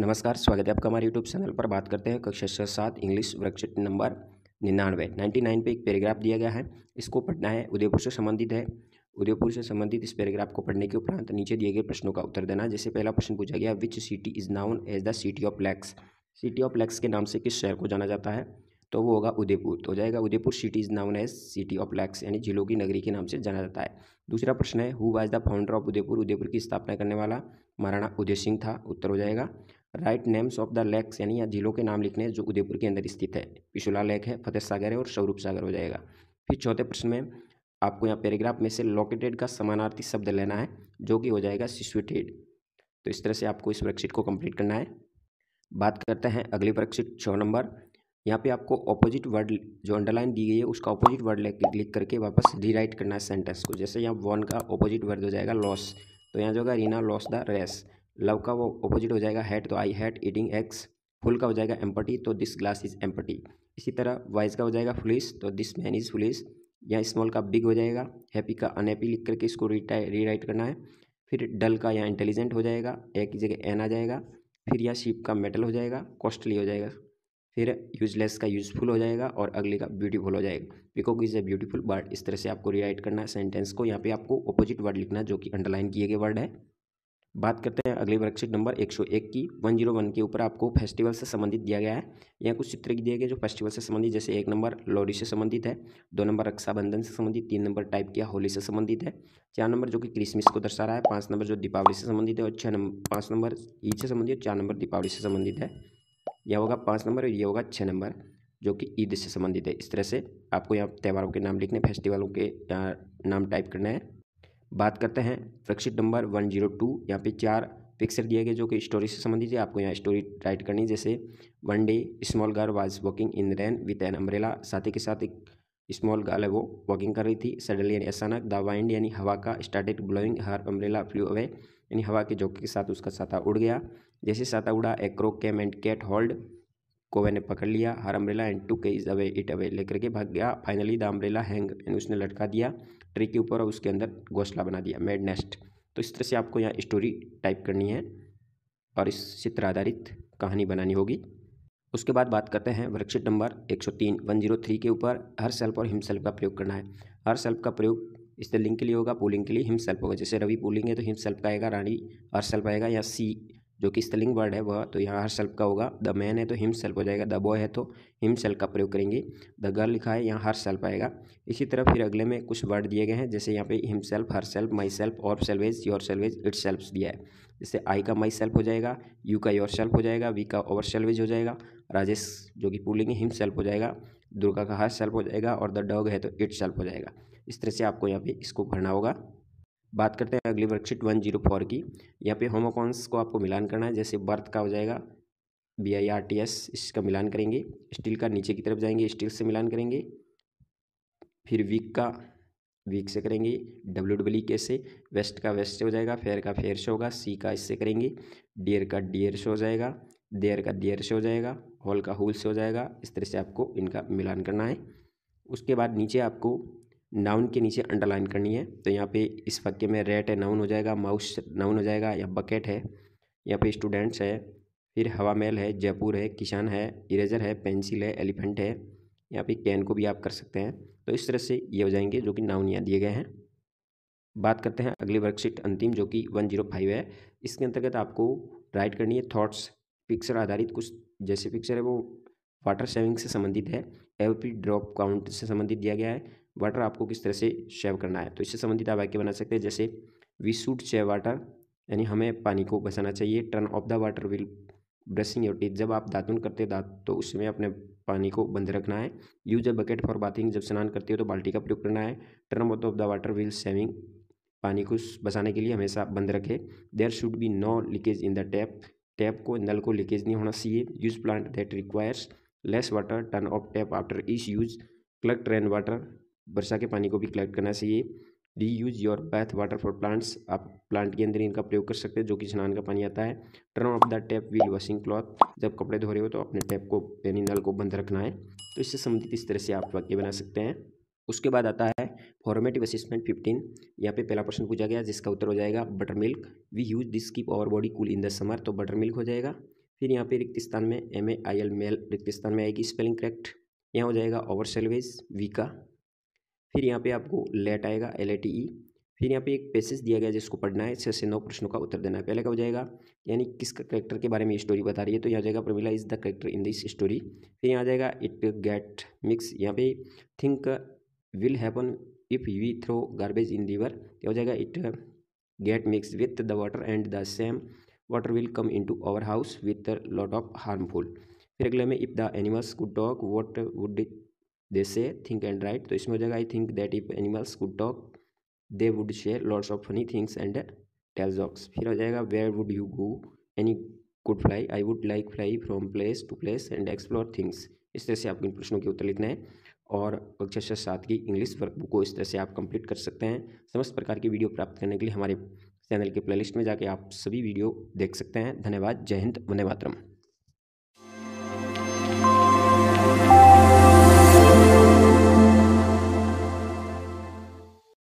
नमस्कार स्वागत है आपका हमारे यूट्यूब चैनल पर बात करते हैं कक्षा छः सात इंग्लिश वर्कशीट नंबर निन्यानवे नाइन्टी नाइन पर एक पैराग्राफ दिया गया है इसको पढ़ना है उदयपुर से संबंधित है उदयपुर से संबंधित इस पैराग्राफ को पढ़ने के उपरांत नीचे दिए गए प्रश्नों का उत्तर देना जैसे पहला प्रश्न पूछा गया which city is known as the city of lakes city of lakes के नाम से किस शहर को जाना जाता है तो वो होगा उदयपुर तो हो जाएगा Udaipur city is known as city of lakes यानी जिलों की नगरी के नाम से जाना जाता है दूसरा प्रश्न है who was the founder of Udaipur Udaipur की स्थापना करने वाला महाराणा उदय सिंह था उत्तर हो जाएगा write names of the lakes यानी या झीलों के नाम लिखने हैं जो उदयपुर के अंदर स्थित है पिशुला लेक है फतेह सागर है और स्वरूप सागर हो जाएगा फिर चौथे प्रश्न में आपको यहाँ पैराग्राफ में से लोकेटेड का समानार्थी शब्द लेना है जो कि हो जाएगा सिचुएटेड तो इस तरह से आपको इस वर्कशीट को कंप्लीट करना है बात करते हैं अगली वर्कशीट छः नंबर यहाँ पे आपको ऑपोजिट वर्ड जो अंडरलाइन दी गई है उसका ऑपोजिट वर्ड क्लिक करके वापस रीराइट करना है सेंटेंस को जैसे यहाँ वन का ऑपोजिट वर्ड हो जाएगा लॉस तो यहाँ जो होगा Reena lost the race love का वो अपोजिट हो जाएगा हैट तो आई हैट ईटिंग एक्स फुल का हो जाएगा एम्पटी तो दिस ग्लास इज एम्पटी इसी तरह वाइज का हो जाएगा फुलिस तो दिस मैन इज़ फुलिस या स्मॉल का बिग हो जाएगा हैप्पी का अनहैप्पी लिख करके इसको रीराइट करना है फिर डल का यहाँ इंटेलिजेंट हो जाएगा ए की जगह एन आ जाएगा फिर या शिप का मेटल हो जाएगा कॉस्टली हो जाएगा फिर यूजलेस का यूजफुल हो जाएगा और अगले का ब्यूटीफुल हो जाएगा peacock is a beautiful bird इस तरह से आपको रीराइट करना है सेंटेंस को यहाँ पे आपको अपोजिट वर्ड लिखना जो कि अंडरलाइन किए गए वर्ड है बात करते हैं अगले वर्कशीट नंबर 101 की 101 के ऊपर आपको फेस्टिवल से संबंधित दिया गया है यहाँ कुछ चित्र दिए गए जो फेस्टिवल से संबंधित जैसे एक नंबर लोहड़ी से संबंधित है दो नंबर रक्षाबंधन से संबंधित तीन नंबर टाइप किया होली से संबंधित है चार नंबर जो कि क्रिसमस को दर्शा रहा है पाँच नंबर जो दीपावली से संबंधित है और छः नंबर पाँच नंबर ईद से संबंधित और चार नंबर दीपावली से संबंधित है यह होगा पाँच नंबर और यह होगा छः नंबर जो कि ईद से संबंधित है इस तरह से आपको यहाँ त्यौहारों के नाम लिखने फेस्टिवलों के नाम टाइप करना है बात करते हैं फ्रैक्शिट नंबर वन जीरो टू यहाँ पे चार पिक्चर दिए गए जो कि स्टोरी से संबंधित है आपको यहाँ स्टोरी राइट करनी जैसे one day small girl was walking in rain with an umbrella साथी के साथ एक स्मॉल गर्ल है वो वॉकिंग कर रही थी सडनली यानी अचानक द वाइंड यानी हवा का started blowing her umbrella flew away यानी हवा के झोंके के साथ उसका साथा उड़ गया जैसे साथा उड़ा a crow came and caught hold कोवे ने पकड़ लिया her umbrella and took is away it away लेकर के भाग गया फाइनली द अम्ब्रेला हैंग यानी उसने लटका दिया ट्री के ऊपर और उसके अंदर घोसला बना दिया मेड नेस्ट तो इस तरह से आपको यहाँ स्टोरी टाइप करनी है और इस चित्र आधारित कहानी बनानी होगी उसके बाद बात करते हैं वर्कशीट नंबर 103 थ्री के ऊपर हर सेल्फ और हिम सेल्फ का प्रयोग करना है हर सेल्फ का प्रयोग इस लिंक के लिए होगा पुलिंग के लिए हिम सेल्फ होगा जैसे रवि पुलिंग है तो हिम सेल्फ का आएगा रानी हर सेल्फ आएगा या सी जो कि स्थलिंग वर्ड है वह तो यहाँ हर सेल्फ का होगा द मैन है तो हिम सेल्फ हो जाएगा द बॉय है तो हिम सेल्फ का प्रयोग करेंगे द गर्ल लिखा है यहाँ हर सेल्फ आएगा इसी तरह फिर अगले में कुछ वर्ड दिए गए हैं जैसे यहाँ पे himself herself myself और selves yourselves itself दिया है जैसे आई का माई सेल्फ हो जाएगा यू का योर सेल्फ हो जाएगा वी का ओवर सेल्वेज हो जाएगा राजेश जो कि पुलिंग हिम सेल्फ हो जाएगा दुर्गा का हर सेल्फ हो जाएगा और द डॉग है तो इट सेल्फ हो जाएगा इस तरह से आपको यहाँ पे इसको भरना होगा बात करते हैं अगली वर्कशीट वन जीरो फोर की यहाँ पे होम अकाउंट्स को आपको मिलान करना है जैसे बर्थ का हो जाएगा B I R T S इसका मिलान करेंगे स्टील का नीचे की तरफ जाएंगे स्टील से मिलान करेंगे फिर वीक का वीक से करेंगे डब्ल्यू डब्ल्यू के से वेस्ट का वेस्ट से हो जाएगा फेयर का फेयर से होगा सी का इससे करेंगे डियर का डियर से हो जाएगा देयर का देयर से हो जाएगा हॉल का होल से हो जाएगा इस तरह से आपको इनका मिलान करना है उसके बाद नीचे आपको नाउन के नीचे अंडरलाइन करनी है तो यहाँ पे इस वाक्य में रेट है नाउन हो जाएगा माउस नाउन हो जाएगा या बकेट है यहाँ पे स्टूडेंट्स है फिर हवा मेल है जयपुर है किसान है इरेजर है पेंसिल है एलिफेंट है यहाँ पे कैन को भी आप कर सकते हैं तो इस तरह से ये हो जाएंगे जो कि नाउन यहाँ दिए गए हैं बात करते हैं अगली वर्कशीट अंतिम जो कि वन जीरो फाइव है इसके अंतर्गत आपको राइट करनी है थॉट्स पिक्चर आधारित कुछ जैसे पिक्चर है वो वाटर सेविंग से संबंधित है एवपी ड्रॉप काउंट से संबंधित दिया गया है वाटर आपको किस तरह से शेव करना है तो इससे संबंधित आप वाक्य बना सकते हैं जैसे वी शूड शेव वाटर यानी हमें पानी को बचाना चाहिए turn off the water while brushing your teeth जब आप दातुन करते दात तो उसमें अपने पानी को बंद रखना है use a bucket for bathing जब स्नान करते हो तो बाल्टी का प्रयोग करना है off off the water while saving पानी को बचाने के लिए हमेशा बंद रखें there should be no leakage in the tap tap को नल को लीकेज नहीं होना चाहिए use plant that requires less water turn off tap after its use collect rain water वर्षा के पानी को भी कलेक्ट करना चाहिए reuse your bath water for plants आप प्लांट के अंदर इनका प्रयोग कर सकते हैं जो कि स्नान का पानी आता है turn off the tap will washing cloth जब कपड़े धो रहे हो तो अपने टैप को यानी नल को बंद रखना है तो इससे संबंधित इस तरह से आप वाक्य बना सकते हैं उसके बाद आता है फॉर्मेटिव असिस्मेंट फिफ्टीन यहाँ पे पहला प्रश्न पूछा गया जिसका उत्तर हो जाएगा butter milk we use this keep our body cool in the summer तो बटर मिल्क हो जाएगा फिर यहाँ पे रिक्त स्थान में M A I L mail रिक्त स्थान में आएगी स्पेलिंग करेक्ट यहाँ हो जाएगा ओवर सेलवेज वी का फिर यहाँ पे आपको लेट आएगा एल टी ई फिर यहाँ पे एक पैसेज दिया गया जिसको पढ़ना है इससे नौ प्रश्नों का उत्तर देना है पहले का हो जाएगा यानी किस करेक्टर के बारे में स्टोरी बता रही है तो यहाँ जाएगा Pramila is the character in this story फिर यहाँ जाएगा इट गेट मिक्स यहाँ पे think will happen if we throw garbage in river हो जाएगा it get mix with the water and the same water will come into our house with lot of harmful फिर अगले में if the animals could talk what would they say think and write तो इसमें हो जाएगा I think that if animals could talk they would share lots of funny things and tell jokes फिर हो जाएगा where would you go any could fly I would like fly from place to place and explore things इस तरह से आपको इन प्रश्नों के उत्तर लिखना है और कक्षा छः सात की इंग्लिश वर्कबुक को इस तरह से आप कंप्लीट कर सकते हैं समस्त प्रकार की वीडियो प्राप्त करने के लिए हमारे चैनल के प्लेलिस्ट में जाके आप सभी वीडियो देख सकते हैं धन्यवाद जय हिंद वंदे मातरम